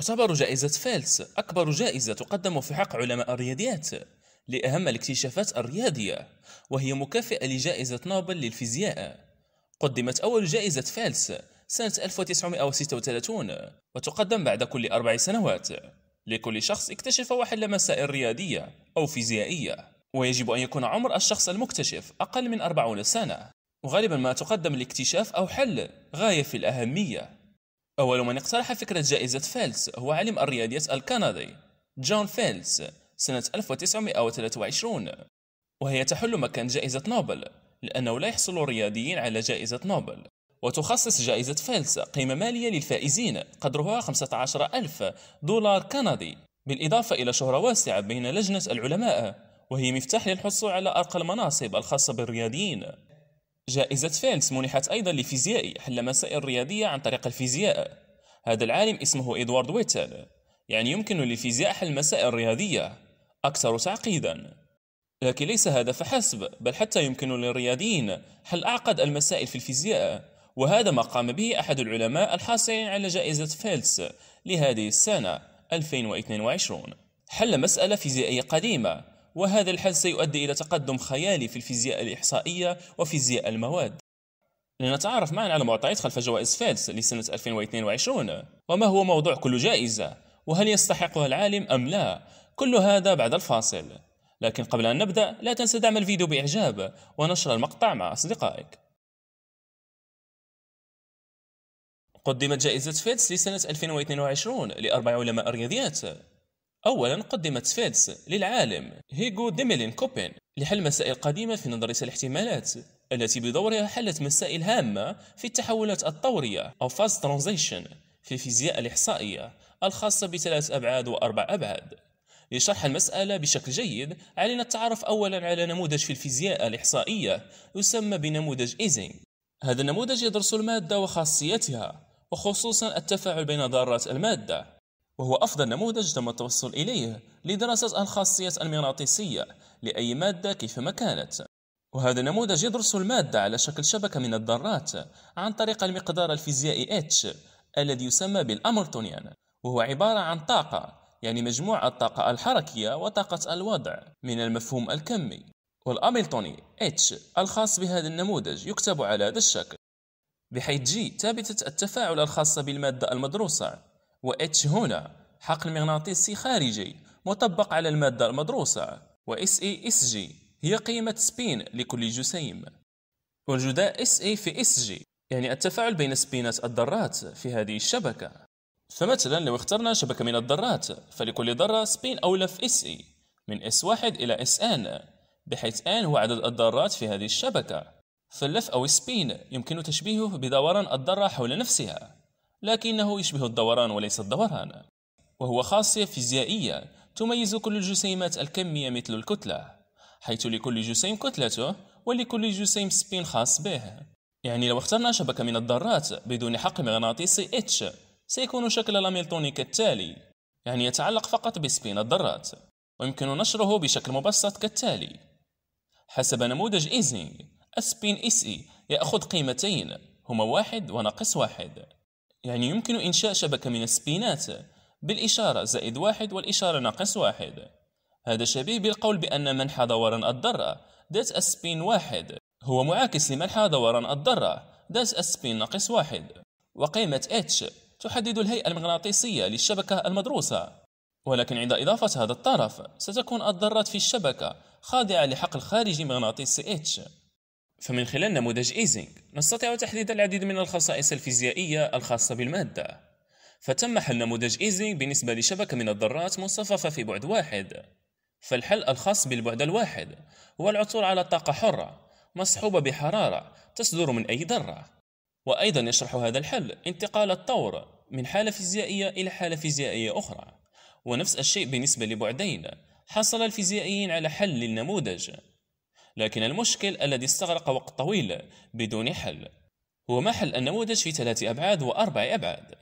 تعتبر جائزة فالس أكبر جائزة تقدم في حق علماء الرياضيات لأهم الاكتشافات الرياضية وهي مكافئة لجائزة نوبل للفيزياء قدمت أول جائزة فالس سنة 1936 وتقدم بعد كل أربع سنوات لكل شخص اكتشف وحل مسائل رياضية أو فيزيائية ويجب أن يكون عمر الشخص المكتشف أقل من 40 سنة وغالبا ما تقدم الاكتشاف أو حل غاية في الأهمية أول من اقترح فكرة جائزة فيلس هو عالم الرياضيات الكندي جون فيلس سنة 1923 وهي تحل مكان جائزة نوبل لأنه لا يحصل الرياضيين على جائزة نوبل وتخصص جائزة فيلس قيمة مالية للفائزين قدرها 15 ألف دولار كندي بالإضافة إلى شهرة واسعة بين لجنة العلماء وهي مفتاح للحصول على أرقى المناصب الخاصة بالرياضيين جائزة فيلس منحت أيضا لفيزيائي حل مسائل رياضية عن طريق الفيزياء هذا العالم اسمه إدوارد ويتل يعني يمكن للفيزياء حل مسائل رياضية أكثر تعقيدا لكن ليس هذا فحسب بل حتى يمكن للرياضيين حل أعقد المسائل في الفيزياء وهذا ما قام به أحد العلماء الحاصلين على جائزة فيلس لهذه السنة 2022 حل مسألة فيزيائية قديمة وهذا الحل سيؤدي إلى تقدم خيالي في الفيزياء الإحصائية وفيزياء المواد لنتعرف معا على معطيات خلف جوائز فيلس لسنة 2022 وما هو موضوع كل جائزة وهل يستحقها العالم أم لا كل هذا بعد الفاصل لكن قبل أن نبدأ لا تنسى دعم الفيديو بإعجاب ونشر المقطع مع أصدقائك قدمت جائزة فيتس لسنة 2022 لأربع علماء الرياضيات أولا قدمت سفيدس للعالم هيغو ديميلين كوبين لحل مسائل قديمة في نظرية الاحتمالات التي بدورها حلت مسائل هامة في التحولات الطورية أو فاست ترانزيشن في الفيزياء الإحصائية الخاصة بثلاث أبعاد وأربع أبعاد لشرح المسألة بشكل جيد علينا التعرف أولا على نموذج في الفيزياء الإحصائية يسمى بنموذج إيزين هذا النموذج يدرس المادة وخاصيتها وخصوصا التفاعل بين ذرات المادة وهو أفضل نموذج تم التوصل إليه لدراسة الخاصية المغناطيسية لأي مادة كيفما كانت وهذا النموذج يدرس المادة على شكل شبكة من الذرات عن طريق المقدار الفيزيائي H الذي يسمى بالأمرتونيان وهو عبارة عن طاقة يعني مجموع الطاقة الحركية وطاقة الوضع من المفهوم الكمي والأملتوني H الخاص بهذا النموذج يكتب على هذا الشكل بحيث G ثابتة التفاعل الخاصة بالمادة المدروسة و H هنا حقل مغناطيسي خارجي مطبق على المادة المدروسة S إي S G هي قيمة سبين لكل جسيم والجداء S إي في S G يعني التفاعل بين سبينات الذرات في هذه الشبكة فمثلا لو اخترنا شبكة من الذرات فلكل ذرة سبين أولى في S إي من S1 إلى SN بحيث N هو عدد الذرات في هذه الشبكة فاللف أو السبين يمكن تشبيهه بدوران الذرة حول نفسها لكنه يشبه الدوران وليس الدوران وهو خاصية فيزيائية تميز كل الجسيمات الكمية مثل الكتلة حيث لكل جسيم كتلته ولكل جسيم سبين خاص به يعني لو اخترنا شبكة من الذرات بدون حقل مغناطيسي H سيكون شكل لاميلتوني كالتالي يعني يتعلق فقط بسبين الذرات ويمكن نشره بشكل مبسط كالتالي حسب نموذج ايزنينغ السبين اس اي يأخذ قيمتين هما واحد وناقص واحد يعني يمكن إنشاء شبكة من السبينات بالإشارة زائد واحد والإشارة ناقص واحد هذا شبيه بالقول بأن منحى دوران الذرة ذات السبين واحد هو معاكس لمنحى دوران الذرة ذات السبين ناقص واحد وقيمة H تحدد الهيئة المغناطيسية للشبكة المدروسة ولكن عند إضافة هذا الطرف ستكون الذرات في الشبكة خاضعة لحقل خارجي مغناطيسي H فمن خلال نموذج إيزينغ نستطيع تحديد العديد من الخصائص الفيزيائية الخاصة بالمادة فتم حل نموذج إيزينغ بالنسبة لشبكة من الذرات مصففة في بعد واحد فالحل الخاص بالبعد الواحد هو العثور على طاقة حرة مصحوبة بحرارة تصدر من أي ذرة وأيضا يشرح هذا الحل انتقال الطور من حالة فيزيائية إلى حالة فيزيائية أخرى ونفس الشيء بالنسبة لبعدين حصل الفيزيائيين على حل للنموذج لكن المشكل الذي استغرق وقت طويل بدون حل هو محل النموذج في ثلاث أبعاد وأربع أبعاد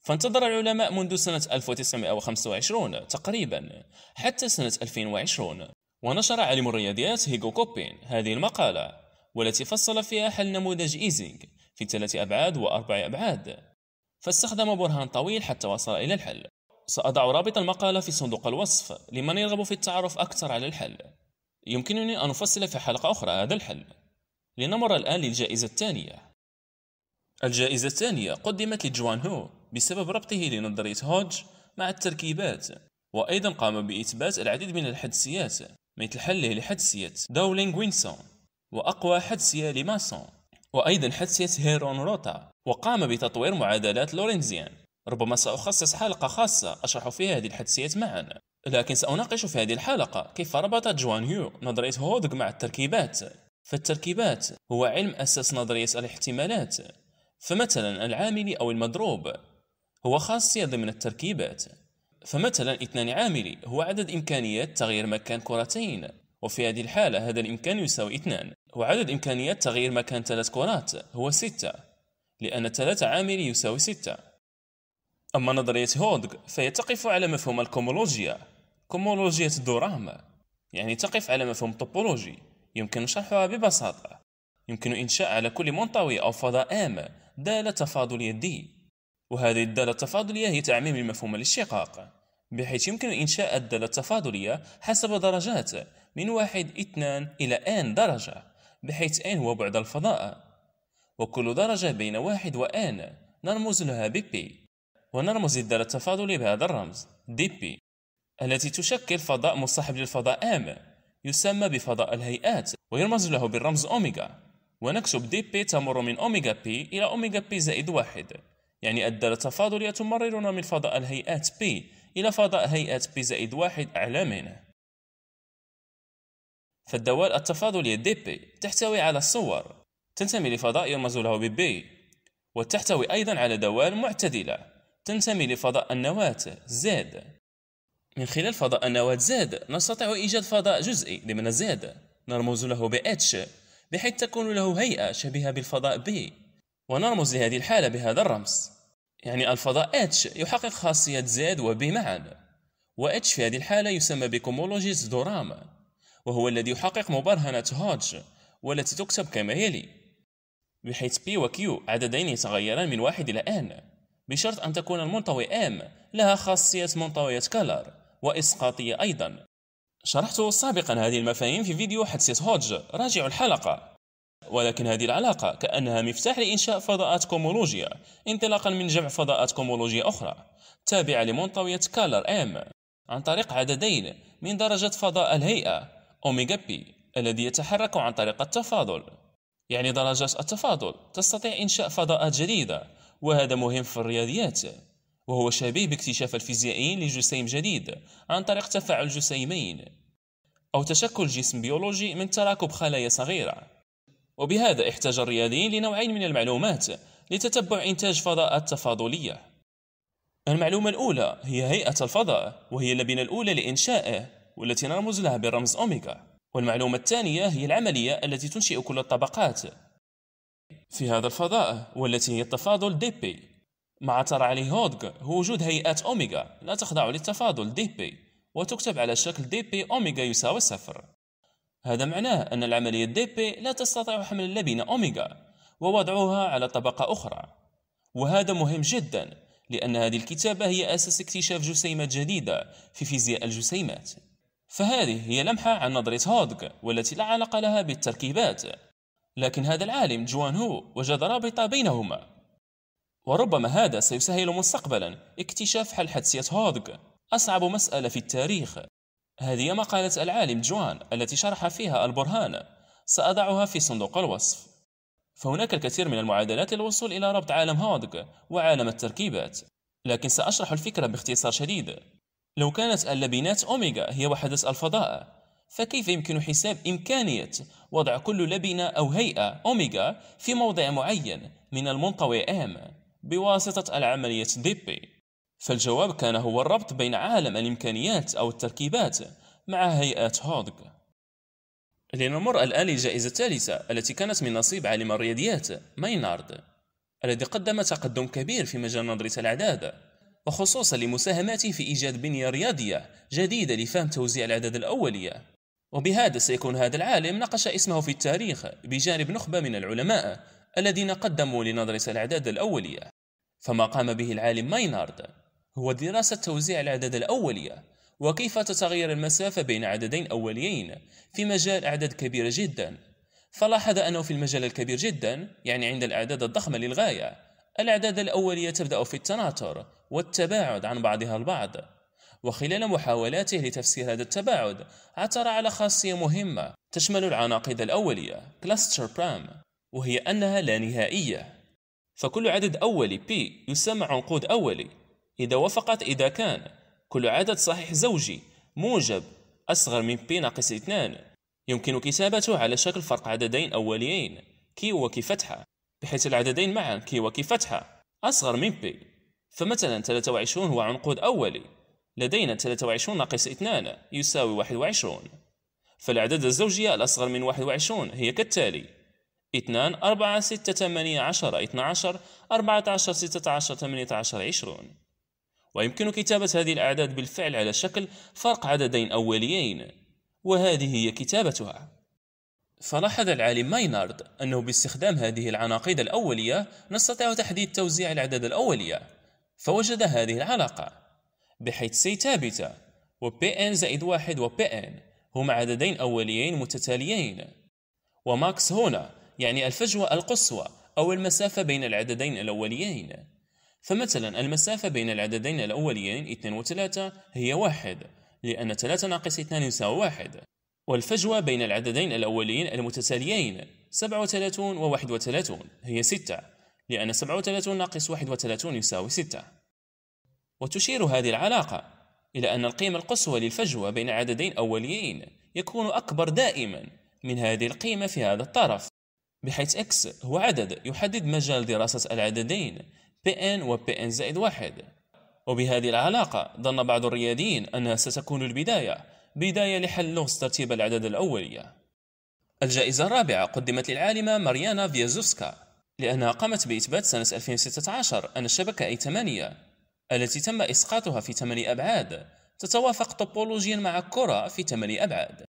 فانتظر العلماء منذ سنة 1925 تقريبا حتى سنة 2020 ونشر عالم الرياضيات هيجو كوبين هذه المقالة والتي فصل فيها حل نموذج إيزينغ في ثلاث أبعاد وأربع أبعاد فاستخدم برهان طويل حتى وصل إلى الحل سأضع رابط المقالة في صندوق الوصف لمن يرغب في التعرف أكثر على الحل يمكنني أن أفصل في حلقة أخرى هذا الحل لنمر الآن للجائزة الثانية الجائزة الثانية قدمت لجوان هو بسبب ربطه لنظرية هودج مع التركيبات وأيضا قام بإثبات العديد من الحدسيات مثل حله لحدسية دولينغ وينسون وأقوى حدسية لماسون وأيضا حدسية هيرون روتا وقام بتطوير معادلات لورنزيان ربما سأخصص حلقة خاصة أشرح فيها هذه الحدسيات معا لكن سأناقش في هذه الحلقة كيف ربط جوان هيو نظرية هودغ مع التركيبات فالتركيبات هو علم أساس نظرية الاحتمالات فمثلا العاملي أو المضروب هو خاصية ضمن التركيبات فمثلا اثنان عاملي هو عدد إمكانيات تغيير مكان كرتين وفي هذه الحالة هذا الإمكان يساوي اثنان وعدد إمكانيات تغيير مكان ثلاث كرات هو ستة لأن ثلاثة عاملي يساوي ستة أما نظرية هودغ فهي تقف على مفهوم الكومولوجيا كومولوجية الدراهم يعني تقف على مفهوم طوبولوجي يمكن شرحها ببساطة يمكن إنشاء على كل منطوي أو فضاء آم دالة تفاضلية دي وهذه الدالة التفاضلية هي تعميم المفهوم للشقاق بحيث يمكن إنشاء الدالة التفاضلية حسب درجات من واحد اثنان إلى آن درجة بحيث آن هو بعد الفضاء وكل درجة بين واحد وآن نرمز لها ب بي ونرمز الدالة التفاضلية بهذا الرمز دي بي التي تشكل فضاء مصاحب للفضاء M يسمى بفضاء الهيئات ويرمز له بالرمز أوميغا ونكتب دي بي تمر من أوميغا بي إلى أوميغا بي زائد واحد يعني الدالة التفاضلية تمررنا من فضاء الهيئات بي إلى فضاء هيئات بي زائد واحد أعلى منه فالدوال التفاضلية دي بي تحتوي على صور تنتمي لفضاء يرمز له ببي وتحتوي أيضا على دوال معتدلة تنتمي لفضاء النواة زد من خلال فضاء النواة زاد نستطيع إيجاد فضاء جزئي لمن زاد نرمز له ب H بحيث تكون له هيئة شبيهة بالفضاء B ونرمز لهذه الحالة بهذا الرمز يعني الفضاء H يحقق خاصية Z و B معا و H في هذه الحالة يسمى بكومولوجيز دورام وهو الذي يحقق مبرهنة هودج والتي تكتب كما يلي بحيث P و Q عددين يتغيران من واحد إلى n بشرط أن تكون المنطوي M لها خاصية منطوية كالر وإسقاطية أيضا شرحت سابقا هذه المفاهيم في فيديو حادثة هودج راجع الحلقة ولكن هذه العلاقة كأنها مفتاح لإنشاء فضاءات كومولوجيا انطلاقا من جمع فضاءات كومولوجيا أخرى تابعة لمنطوية كالر إم عن طريق عددين من درجة فضاء الهيئة أوميغا بي الذي يتحرك عن طريق التفاضل يعني درجات التفاضل تستطيع إنشاء فضاءات جديدة وهذا مهم في الرياضيات وهو شبيه باكتشاف الفيزيائيين لجسيم جديد عن طريق تفاعل جسيمين أو تشكل جسم بيولوجي من تراكب خلايا صغيرة وبهذا احتاج الرياضيين لنوعين من المعلومات لتتبع إنتاج فضاءات تفاضلية المعلومة الأولى هي هيئة الفضاء وهي اللبنة الأولى لإنشائه والتي نرمز لها بالرمز أوميغا والمعلومة الثانية هي العملية التي تنشئ كل الطبقات في هذا الفضاء والتي هي التفاضل ديبي ما عثر عليه هودغ هو وجود هيئات أوميغا لا تخضع للتفاضل دي بي وتكتب على شكل دي بي أوميغا يساوي صفر هذا معناه أن العملية دي بي لا تستطيع حمل اللبنة أوميغا ووضعها على طبقة أخرى وهذا مهم جدا لأن هذه الكتابة هي أساس اكتشاف جسيمات جديدة في فيزياء الجسيمات فهذه هي لمحة عن نظرة هودغ والتي لا علاقة لها بالتركيبات لكن هذا العالم جوان هو وجد رابطة بينهما وربما هذا سيسهل مستقبلا اكتشاف حل حدسية هودغ أصعب مسألة في التاريخ هذه مقالة العالم جوان التي شرح فيها البرهان سأضعها في صندوق الوصف فهناك الكثير من المعادلات للوصول إلى ربط عالم هودغ وعالم التركيبات لكن سأشرح الفكرة باختصار شديد لو كانت اللبنات أوميغا هي وحدة الفضاء فكيف يمكن حساب إمكانية وضع كل لبنة أو هيئة أوميغا في موضع معين من المنطوي آم؟ بواسطة العملية ديبي فالجواب كان هو الربط بين عالم الإمكانيات أو التركيبات مع هيئة هودغ لنمر الآن للجائزة الثالثة التي كانت من نصيب عالم الرياضيات ماينارد الذي قدم تقدم كبير في مجال نظرية الأعداد وخصوصا لمساهماته في إيجاد بنية رياضية جديدة لفهم توزيع الأعداد الأولية وبهذا سيكون هذا العالم نقش اسمه في التاريخ بجانب نخبة من العلماء الذين قدموا لنظرية الأعداد الأولية فما قام به العالم ماينارد هو دراسة توزيع الأعداد الأولية وكيف تتغير المسافة بين عددين أوليين في مجال أعداد كبيرة جدا فلاحظ أنه في المجال الكبير جدا يعني عند الأعداد الضخمة للغاية الأعداد الأولية تبدأ في التناثر والتباعد عن بعضها البعض وخلال محاولاته لتفسير هذا التباعد عثر على خاصية مهمة تشمل العناقيد الأولية كلاستر برام وهي أنها لا نهائية فكل عدد أولي P يسمى عنقود أولي إذا وافقت إذا كان كل عدد صحيح زوجي موجب أصغر من P ناقص 2 يمكن كتابته على شكل فرق عددين أوليين Q وكي فتحة بحيث العددين معا Q وكي فتحة أصغر من P فمثلا 23 هو عنقود أولي لدينا 23 ناقص 2 يساوي 21 فالأعداد الزوجية الأصغر من 21 هي كالتالي 2 4 6 8 10 12 14 16 18 20 ويمكن كتابة هذه الأعداد بالفعل على شكل فرق عددين أوليين وهذه هي كتابتها فلاحظ العالم ماينارد أنه باستخدام هذه العناقيد الأولية نستطيع تحديد توزيع الأعداد الأولية فوجد هذه العلاقة بحيث سي ثابتة و PN زائد واحد و PN هما عددين أوليين متتاليين وماكس هنا يعني الفجوة القصوى أو المسافة بين العددين الأوليين فمثلا المسافة بين العددين الأوليين 2 و 3 هي 1 لأن 3 ناقص 2 يساوي 1 والفجوة بين العددين الأوليين المتتاليين 37 و 31 هي 6 لأن 37 ناقص 31 يساوي 6 وتشير هذه العلاقة إلى أن القيمة القصوى للفجوة بين عددين أوليين يكون أكبر دائما من هذه القيمة في هذا الطرف بحيث x هو عدد يحدد مجال دراسة العددين Pn و Pn زائد واحد وبهذه العلاقة ظن بعض الرياديين أنها ستكون البداية بداية لحل لغز ترتيب الأعداد الأولية الجائزة الرابعة قدمت للعالمة ماريانا فيازوفسكا لأنها قامت بإثبات سنة 2016 أن الشبكة أي 8 التي تم إسقاطها في 8 أبعاد تتوافق طوبولوجيا مع الكرة في 8 أبعاد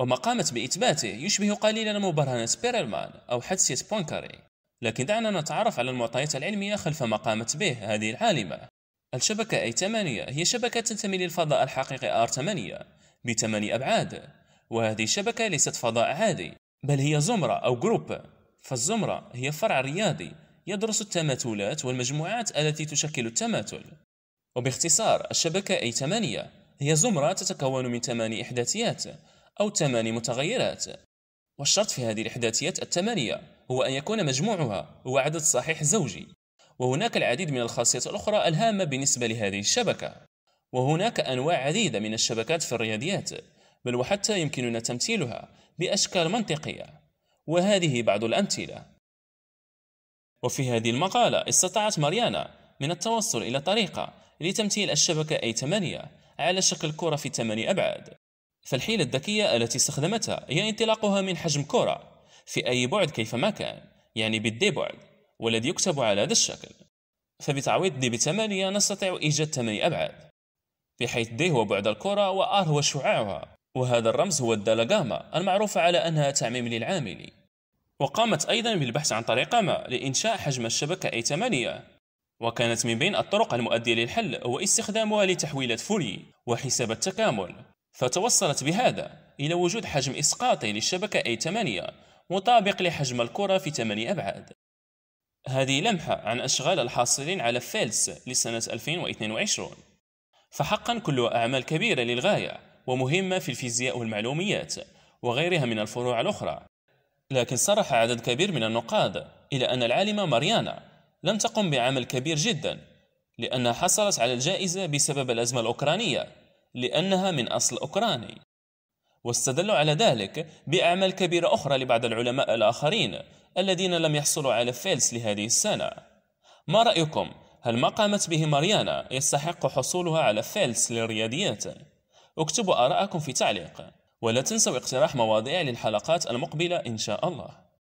وما قامت بإثباته يشبه قليلا مبرهنة بيرلمان أو حدسية بونكاري لكن دعنا نتعرف على المعطيات العلمية خلف ما قامت به هذه العالمة الشبكة أي 8 هي شبكة تنتمي للفضاء الحقيقي R8 بثماني أبعاد وهذه الشبكة ليست فضاء عادي بل هي زمرة أو جروب فالزمرة هي فرع رياضي يدرس التماثلات والمجموعات التي تشكل التماثل وباختصار الشبكة أي 8 هي زمرة تتكون من ثماني إحداثيات أو ثماني متغيرات والشرط في هذه الإحداثيات الثمانية هو أن يكون مجموعها هو عدد صحيح زوجي وهناك العديد من الخاصيات الأخرى الهامة بالنسبة لهذه الشبكة وهناك أنواع عديدة من الشبكات في الرياضيات بل وحتى يمكننا تمثيلها بأشكال منطقية وهذه بعض الأمثلة وفي هذه المقالة استطاعت ماريانا من التوصل إلى طريقة لتمثيل الشبكة أي 8 على شكل كرة في 8 أبعاد فالحيلة الذكية التي استخدمتها هي انطلاقها من حجم كرة في أي بعد كيفما كان يعني بالدي بعد والذي يكتب على هذا الشكل فبتعويض دي بثمانية نستطيع إيجاد ثمانية أبعاد بحيث دي هو بعد الكرة وآر هو شعاعها وهذا الرمز هو الدالة جاما المعروفة على أنها تعميم للعامل وقامت أيضا بالبحث عن طريقة ما لإنشاء حجم الشبكة أي 8 وكانت من بين الطرق المؤدية للحل هو استخدامها لتحويلات فولي وحساب التكامل فتوصلت بهذا إلى وجود حجم إسقاطي للشبكة أي 8 مطابق لحجم الكرة في 8 أبعاد هذه لمحة عن أشغال الحاصلين على فيلس لسنة 2022 فحقا كلها أعمال كبيرة للغاية ومهمة في الفيزياء والمعلوميات وغيرها من الفروع الأخرى لكن صرح عدد كبير من النقاد إلى أن العالمة ماريانا لم تقم بعمل كبير جدا لأنها حصلت على الجائزة بسبب الأزمة الأوكرانية لأنها من أصل أوكراني واستدلوا على ذلك بأعمال كبيرة أخرى لبعض العلماء الآخرين الذين لم يحصلوا على فيلس لهذه السنة ما رأيكم؟ هل ما قامت به ماريانا يستحق حصولها على فيلس للرياضيات؟ اكتبوا آراءكم في تعليق ولا تنسوا اقتراح مواضيع للحلقات المقبلة إن شاء الله